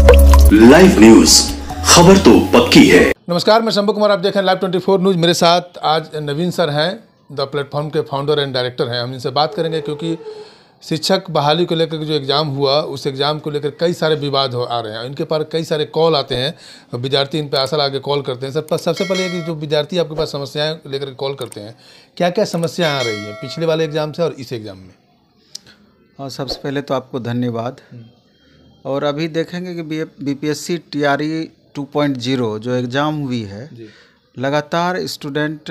Live news खबर तो पक्की है नमस्कार मैं शंभू कुमार आप देख रहे हैं लाइव 24 न्यूज मेरे साथ आज नवीन सर हैं द प्लेटफॉर्म के फाउंडर एंड डायरेक्टर हैं हम इनसे बात करेंगे क्योंकि शिक्षक बहाली को लेकर जो एग्ज़ाम हुआ उस एग्ज़ाम को लेकर कई सारे विवाद हो आ रहे हैं इनके पास कई सारे कॉल आते हैं विद्यार्थी इन पर आसर आगे कॉल करते हैं सर पर सबसे पहले कि जो विद्यार्थी आपके पास समस्याएं लेकर कॉल करते हैं क्या क्या समस्याएं आ रही हैं पिछले वाले एग्ज़ाम से और इस एग्ज़ाम में हाँ, सबसे पहले तो आपको धन्यवाद हम्म। और अभी देखेंगे कि B B P S C T R E two point zero जो एग्ज़ाम हुई है लगातार स्टूडेंट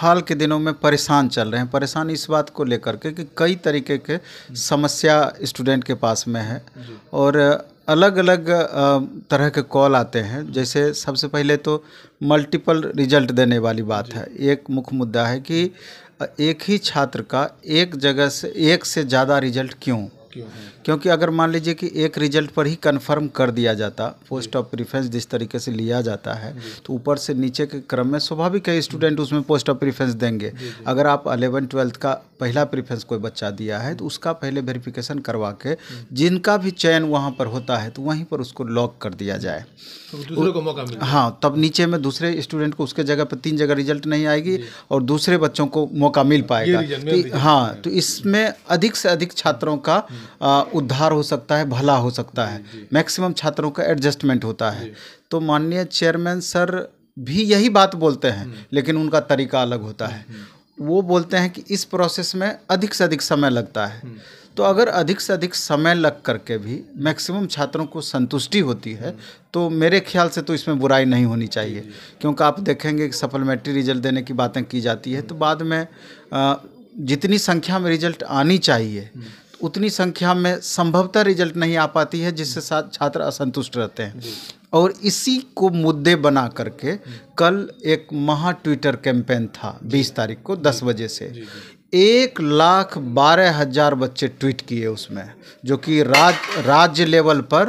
हाल के दिनों में परेशान चल रहे हैं परेशान इस बात को लेकर के कि कई तरीके के समस्या स्टूडेंट के पास में है और अलग अलग तरह के कॉल आते हैं जैसे सबसे पहले तो मल्टीपल रिजल्ट देने वाली बात है एक मुख्य मुद्दा है कि एक ही छात्र का एक जगह से एक से ज़्यादा रिजल्ट क्यों क्यों क्योंकि अगर मान लीजिए कि एक रिजल्ट पर ही कंफर्म कर दिया जाता पोस्ट ऑफ प्रीफरेंस जिस तरीके से लिया जाता है तो ऊपर से नीचे के क्रम में स्वाभाविक है स्टूडेंट उसमें पोस्ट ऑफ प्रीफरेंस देंगे अगर आप अलेवन ट्वेल्थ का पहला प्रीफरेंस कोई बच्चा दिया है तो उसका पहले वेरिफिकेशन करवा के जिनका भी चयन वहाँ पर होता है तो वहीं पर उसको लॉक कर दिया जाए तो दूसरे को मौका हाँ तब नीचे में दूसरे स्टूडेंट को उसके जगह पर तीन जगह रिजल्ट नहीं आएगी और दूसरे बच्चों को मौका मिल पाएगा तो हाँ तो इसमें अधिक से अधिक छात्रों का उद्धार हो सकता है भला हो सकता है मैक्सिमम छात्रों का एडजस्टमेंट होता है तो माननीय चेयरमैन सर भी यही बात बोलते हैं हम्म। लेकिन उनका तरीका अलग होता है हम्म। वो बोलते हैं कि इस प्रोसेस में अधिक से अधिक समय लगता है हम्म। तो अगर अधिक से अधिक समय लग करके भी मैक्सिमम छात्रों को संतुष्टि होती है तो मेरे ख्याल से तो इसमें बुराई नहीं होनी चाहिए क्योंकि आप देखेंगे कि सप्लीमेंट्री रिजल्ट देने की बातें की जाती है तो बाद में जितनी संख्या में रिजल्ट आनी चाहिए उतनी संख्या में संभवतः रिजल्ट नहीं आ पाती है जिससे छात्र असंतुष्ट रहते हैं और इसी को मुद्दे बना करके कल एक महा ट्विटर कैंपेन था 20 तारीख को 10 बजे से एक लाख बारह हज़ार बच्चे ट्वीट किए उसमें जो कि राज राज्य लेवल पर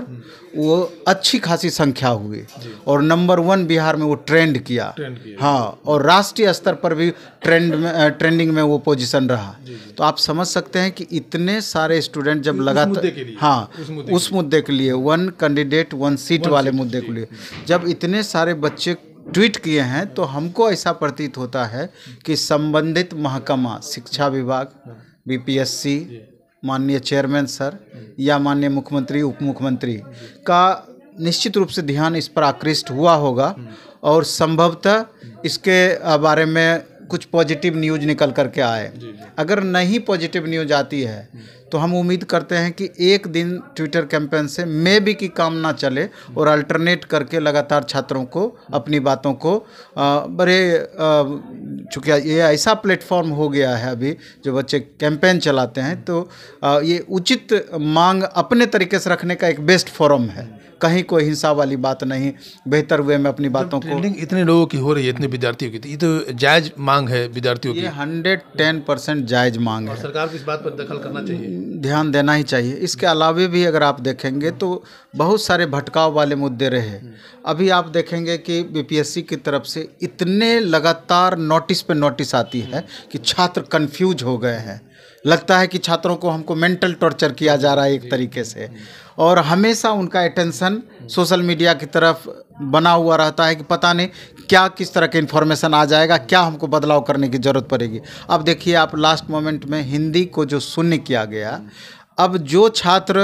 वो अच्छी खासी संख्या हुई और नंबर वन बिहार में वो ट्रेंड किया, ट्रेंड किया। हाँ और राष्ट्रीय स्तर पर भी ट्रेंड में ट्रेंडिंग में वो पोजीशन रहा तो आप समझ सकते हैं कि इतने सारे स्टूडेंट जब लगातार हाँ उस मुद्दे के लिए वन कैंडिडेट वन सीट वाले मुद्दे के लिए जब इतने सारे बच्चे ट्वीट किए हैं तो हमको ऐसा प्रतीत होता है कि संबंधित महकमा शिक्षा विभाग बीपीएससी माननीय चेयरमैन सर या माननीय मुख्यमंत्री उप मुख्यमंत्री का निश्चित रूप से ध्यान इस पर आकृष्ट हुआ होगा और संभवतः इसके बारे में कुछ पॉजिटिव न्यूज निकल करके आए अगर नहीं पॉजिटिव न्यूज आती है तो हम उम्मीद करते हैं कि एक दिन ट्विटर कैंपेन से मे भी की काम ना चले और अल्टरनेट करके लगातार छात्रों को अपनी बातों को आ, बड़े चूँकि ये ऐसा प्लेटफॉर्म हो गया है अभी जो बच्चे कैंपेन चलाते हैं तो आ, ये उचित मांग अपने तरीके से रखने का एक बेस्ट फॉरम है कहीं कोई हिंसा वाली बात नहीं बेहतर वे में अपनी बातों को इतने लोगों की हो रही है इतने विद्यार्थियों की तो ये तो जायज मांग है विद्यार्थियों की हंड्रेड टेन परसेंट जायज मांग है सरकार को इस बात पर दखल करना चाहिए ध्यान देना ही चाहिए इसके अलावा भी अगर आप देखेंगे तो बहुत सारे भटकाव वाले मुद्दे रहे अभी आप देखेंगे कि बीपीएससी की तरफ से इतने लगातार नोटिस पे नोटिस आती है कि छात्र कंफ्यूज हो गए हैं लगता है कि छात्रों को हमको मेंटल टॉर्चर किया जा रहा है एक तरीके से और हमेशा उनका अटेंसन सोशल मीडिया की तरफ बना हुआ रहता है कि पता नहीं क्या किस तरह के इन्फॉर्मेशन आ जाएगा क्या हमको बदलाव करने की ज़रूरत पड़ेगी अब देखिए आप लास्ट मोमेंट में हिंदी को जो शून्य किया गया अब जो छात्र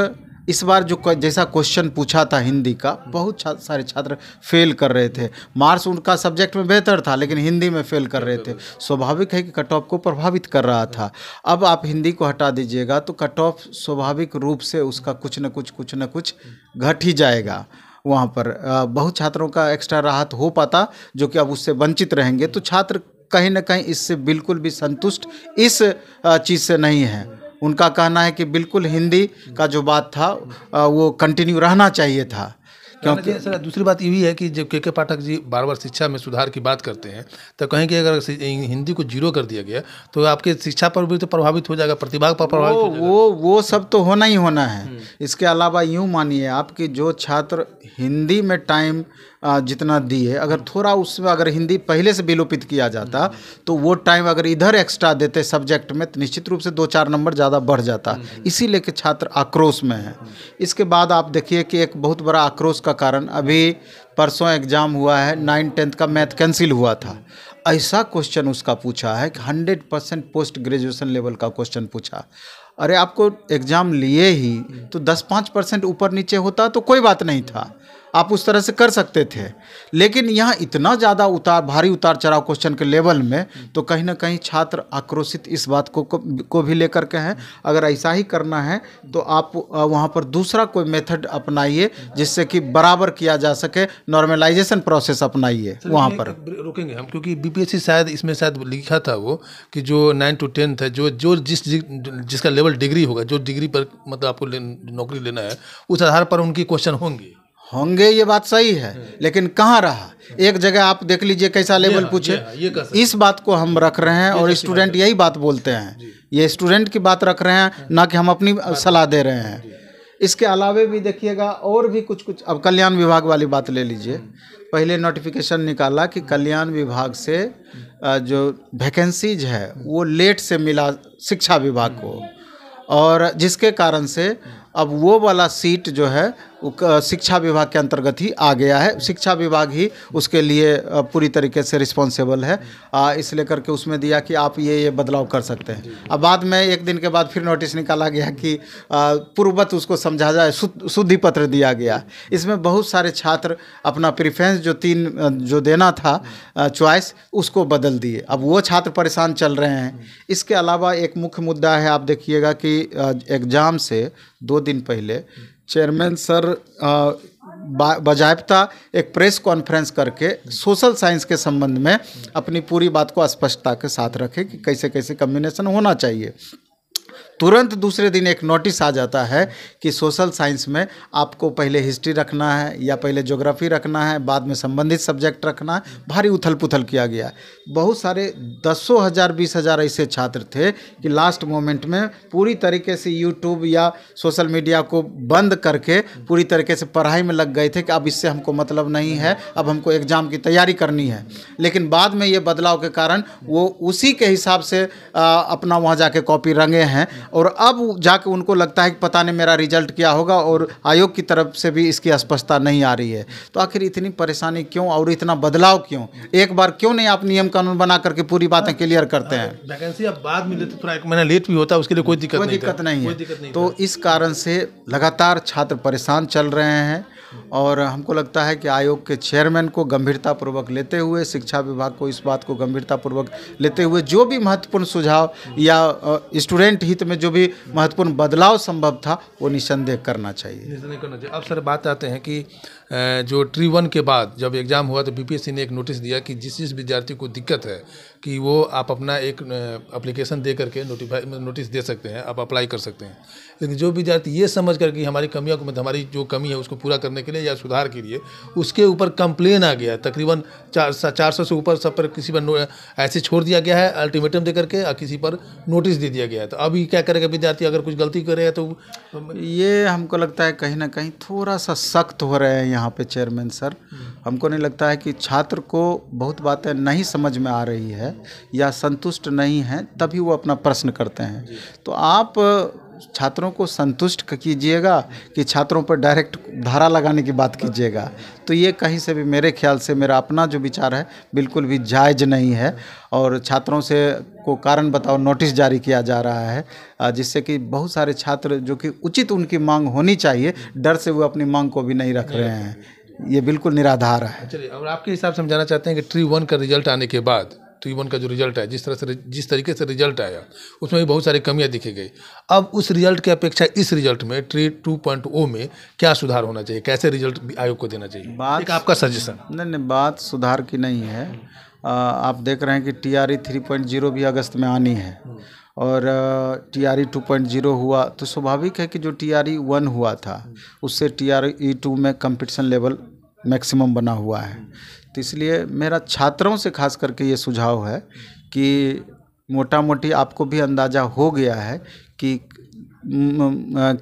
इस बार जो जैसा क्वेश्चन पूछा था हिंदी का बहुत छा, सारे छात्र फेल कर रहे थे मार्क्स उनका सब्जेक्ट में बेहतर था लेकिन हिंदी में फेल कर रहे थे स्वाभाविक है कि कट ऑफ को प्रभावित कर रहा था अब आप हिंदी को हटा दीजिएगा तो कट ऑफ स्वाभाविक रूप से उसका कुछ न कुछ कुछ न कुछ घट ही जाएगा वहाँ पर बहुत छात्रों का एक्स्ट्रा राहत हो पाता जो कि अब उससे वंचित रहेंगे तो छात्र कहीं ना कहीं इससे बिल्कुल भी संतुष्ट इस चीज़ से नहीं है उनका कहना है कि बिल्कुल हिंदी का जो बात था वो कंटिन्यू रहना चाहिए था क्योंकि सर दूसरी बात ये भी है कि जब के के पाठक जी बार बार शिक्षा में सुधार की बात करते हैं तो कहें कि अगर हिंदी को जीरो कर दिया गया तो आपके शिक्षा पर भी तो प्रभावित हो जाएगा प्रतिभा पर प्रभावित वो, वो वो सब तो होना ही होना है हम्म। इसके अलावा यूँ मानिए आपके जो छात्र हिंदी में टाइम जितना दिए अगर थोड़ा उसमें अगर हिंदी पहले से विलोपित किया जाता तो वो टाइम अगर इधर एक्स्ट्रा देते सब्जेक्ट में तो निश्चित रूप से दो चार नंबर ज़्यादा बढ़ जाता इसी कि छात्र आक्रोश में हैं इसके बाद आप देखिए कि एक बहुत बड़ा आक्रोश का कारण अभी परसों एग्ज़ाम हुआ है नाइन टेंथ का मैथ कैंसिल हुआ था ऐसा क्वेश्चन उसका पूछा है कि hundred percent post graduation level का क्वेश्चन पूछा अरे आपको एग्ज़ाम लिए ही तो दस पाँच परसेंट ऊपर नीचे होता तो कोई बात नहीं था आप उस तरह से कर सकते थे लेकिन यहाँ इतना ज़्यादा उतार भारी उतार चढ़ाव क्वेश्चन के लेवल में तो कहीं ना कहीं छात्र आक्रोशित इस बात को को, भी लेकर के हैं अगर ऐसा ही करना है तो आप वहाँ पर दूसरा कोई मेथड अपनाइए जिससे कि बराबर किया जा सके नॉर्मलाइजेशन प्रोसेस अपनाइए वहाँ पर रुकेंगे हम क्योंकि बी शायद इसमें शायद लिखा था वो कि जो नाइन टू टेंथ है जो जो जिस जिसका लेवल डिग्री होगा जो डिग्री पर मतलब आपको नौकरी लेना है उस आधार पर उनकी क्वेश्चन होंगी होंगे ये बात सही है हम्म। लेकिन कहाँ रहा एक जगह आप देख लीजिए कैसा लेवल हाँ, पूछे हाँ, इस बात को हम रख रहे हैं और स्टूडेंट यही बात बोलते हैं ये स्टूडेंट की बात रख रहे हैं हाँ। ना कि हम अपनी सलाह दे रहे हैं इसके अलावे भी देखिएगा और भी कुछ कुछ अब कल्याण विभाग वाली बात ले लीजिए हम्म। पहले नोटिफिकेशन निकाला कि हम्म। कल्याण विभाग से जो वैकेंसीज है वो लेट से मिला शिक्षा विभाग को और जिसके कारण से अब वो वाला सीट जो है शिक्षा विभाग के अंतर्गत ही आ गया है शिक्षा विभाग ही उसके लिए पूरी तरीके से रिस्पॉन्सिबल है इस लेकर के उसमें दिया कि आप ये ये बदलाव कर सकते हैं अब बाद में एक दिन के बाद फिर नोटिस निकाला गया कि पूर्ववत उसको समझा जाए शुद्धि पत्र दिया गया इसमें बहुत सारे छात्र अपना प्रिफ्रेंस जो तीन जो देना था च्वाइस उसको बदल दिए अब वो छात्र परेशान चल रहे हैं इसके अलावा एक मुख्य मुद्दा है आप देखिएगा कि एग्ज़ाम से दो दिन पहले चेयरमैन सर बाजायबता एक प्रेस कॉन्फ्रेंस करके सोशल साइंस के संबंध में अपनी पूरी बात को स्पष्टता के साथ रखें कि कैसे कैसे कम्बिनेशन होना चाहिए तुरंत दूसरे दिन एक नोटिस आ जाता है कि सोशल साइंस में आपको पहले हिस्ट्री रखना है या पहले ज्योग्राफी रखना है बाद में संबंधित सब्जेक्ट रखना है भारी उथल पुथल किया गया बहुत सारे दसों हज़ार बीस हज़ार ऐसे छात्र थे कि लास्ट मोमेंट में पूरी तरीके से यूट्यूब या सोशल मीडिया को बंद करके पूरी तरीके से पढ़ाई में लग गए थे कि अब इससे हमको मतलब नहीं है अब हमको एग्ज़ाम की तैयारी करनी है लेकिन बाद में ये बदलाव के कारण वो उसी के हिसाब से अपना वहाँ जाके कॉपी रंगे हैं और अब जाके उनको लगता है कि पता नहीं मेरा रिजल्ट क्या होगा और आयोग की तरफ से भी इसकी स्पष्टता नहीं आ रही है तो आखिर इतनी परेशानी क्यों और इतना बदलाव क्यों एक बार क्यों नहीं आप नियम कानून बना करके पूरी बातें क्लियर करते हैं वैकेंसी अब बाद में लेते थोड़ा एक महीना लेट भी होता है उसके लिए कोई दिक्कत नहीं है तो इस कारण से लगातार छात्र परेशान चल रहे हैं और हमको लगता है कि आयोग के चेयरमैन को गंभीरतापूर्वक लेते हुए शिक्षा विभाग को इस बात को गंभीरतापूर्वक लेते हुए जो भी महत्वपूर्ण सुझाव या स्टूडेंट हित में जो भी महत्वपूर्ण बदलाव संभव था वो निसंदेह करना चाहिए निसंदेह करना चाहिए अब सर बात आते हैं कि जो ट्री वन के बाद जब एग्ज़ाम हुआ तो बीपीएससी ने एक नोटिस दिया कि जिस जिस विद्यार्थी को दिक्कत है कि वो आप अपना एक अप्लीकेशन दे करके नोटिफाई नोटिस मतलब दे सकते हैं आप अप्लाई कर सकते हैं लेकिन जो विद्यार्थी ये समझ कर कि हमारी कमियों को मतलब हमारी जो कमी है उसको पूरा करने के लिए या सुधार के लिए उसके ऊपर कंप्लेन आ गया तकरीबन चार चार सौ से ऊपर सब पर किसी पर ऐसे छोड़ दिया गया है अल्टीमेटम दे करके और किसी पर नोटिस दे दिया गया है तो अभी क्या करेगा विद्यार्थी अगर कुछ गलती करेगा तो ये हमको लगता है कहीं ना कहीं थोड़ा सा सख्त हो रहे हैं यहाँ पे चेयरमैन हम्म। सर हमको नहीं लगता है कि छात्र को बहुत बातें नहीं समझ में आ रही है या संतुष्ट नहीं हैं तभी वो अपना प्रश्न करते हैं तो आप छात्रों को संतुष्ट कीजिएगा कि छात्रों पर डायरेक्ट धारा लगाने की बात कीजिएगा तो ये कहीं से भी मेरे ख्याल से मेरा अपना जो विचार है बिल्कुल भी जायज़ नहीं है और छात्रों से को कारण बताओ नोटिस जारी किया जा रहा है जिससे कि बहुत सारे छात्र जो कि उचित उनकी मांग होनी चाहिए डर से वो अपनी मांग को भी नहीं रख रहे हैं ये बिल्कुल निराधार है चलिए अच्छा, और आपके हिसाब से हम जानना चाहते हैं कि ट्री वन का रिजल्ट आने के बाद थ्री वन का जो रिजल्ट है जिस तरह से जिस तरीके से रिजल्ट आया उसमें भी बहुत सारी कमियां दिखी गई अब उस रिजल्ट की अपेक्षा इस रिजल्ट में ट्री टू पॉइंट ओ में क्या सुधार होना चाहिए कैसे रिजल्ट आयोग को देना चाहिए बात एक आपका सजेशन नहीं नहीं बात सुधार की नहीं है आ, आप देख रहे हैं कि T R E three point zero भी अगस्त में आनी है और T R E two point zero हुआ तो स्वाभाविक है कि जो टी आर ई वन हुआ था उससे टी आर ई टू में कंपटीशन लेवल मैक्सिमम बना हुआ है तो इसलिए मेरा छात्रों से खास करके ये सुझाव है कि मोटा मोटी आपको भी अंदाज़ा हो गया है कि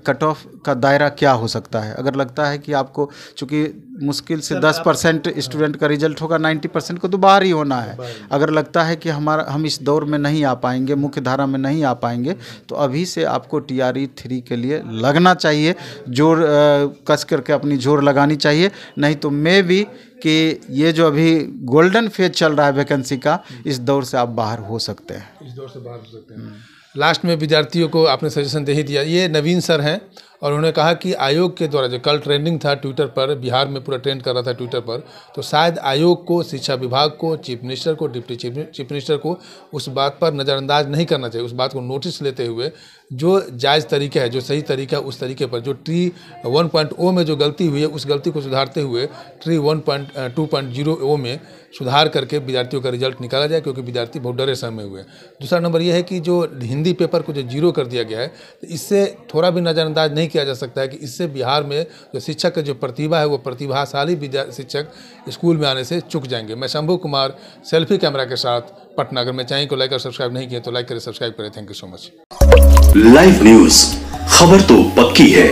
कट ऑफ का दायरा क्या हो सकता है अगर लगता है कि आपको चूँकि मुश्किल से दस परसेंट स्टूडेंट का रिजल्ट होगा नाइन्टी परसेंट को तो बाहर ही होना है अगर लगता है कि हमारा हम इस दौर में नहीं आ पाएंगे मुख्य धारा में नहीं आ पाएंगे तो अभी से आपको टी आर ई थ्री के लिए लगना चाहिए जोर कस करके अपनी जोर लगानी चाहिए नहीं तो मैं भी कि ये जो अभी गोल्डन फेज चल रहा है वैकेंसी का इस दौर से आप बाहर हो सकते हैं इस दौर से बाहर हो सकते हैं लास्ट में विद्यार्थियों को आपने सजेशन दे ही दिया ये नवीन सर हैं और उन्होंने कहा कि आयोग के द्वारा जो कल ट्रेंडिंग था ट्विटर पर बिहार में पूरा ट्रेंड कर रहा था ट्विटर पर तो शायद आयोग को शिक्षा विभाग को चीफ मिनिस्टर को डिप्टी चीफ चीफ मिनिस्टर को उस बात पर नज़रअंदाज नहीं करना चाहिए उस बात को नोटिस लेते हुए जो जायज़ तरीका है जो सही तरीका उस तरीके पर जो ट्री वन पॉइंट ओ में जो गलती हुई है उस गलती को सुधारते हुए TRE one point two point zero ओ में सुधार करके विद्यार्थियों का रिजल्ट निकाला जाए क्योंकि विद्यार्थी बहुत डरे समय हुए दूसरा नंबर यह है कि जो हिंदी पेपर को जो जीरो कर दिया गया है तो इससे थोड़ा भी नज़रअंदाज नहीं किया जा सकता है कि इससे बिहार में जो शिक्षक का जो प्रतिभा है वो प्रतिभाशाली शिक्षक स्कूल में आने से चुक जाएंगे मैं शंभू कुमार सेल्फी कैमरा के साथ पटना अगर मैं चैनल को लाइक और सब्सक्राइब नहीं किया तो लाइक करें सब्सक्राइब करें thank you so much live news खबर तो पक्की है